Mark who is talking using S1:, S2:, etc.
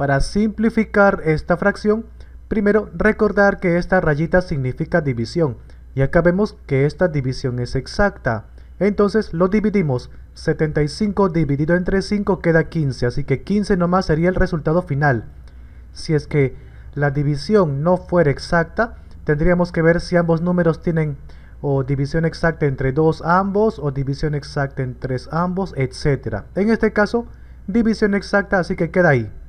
S1: Para simplificar esta fracción, primero recordar que esta rayita significa división. Y acá vemos que esta división es exacta. Entonces lo dividimos. 75 dividido entre 5 queda 15, así que 15 nomás sería el resultado final. Si es que la división no fuera exacta, tendríamos que ver si ambos números tienen o división exacta entre 2 ambos o división exacta entre 3 ambos, etc. En este caso, división exacta, así que queda ahí.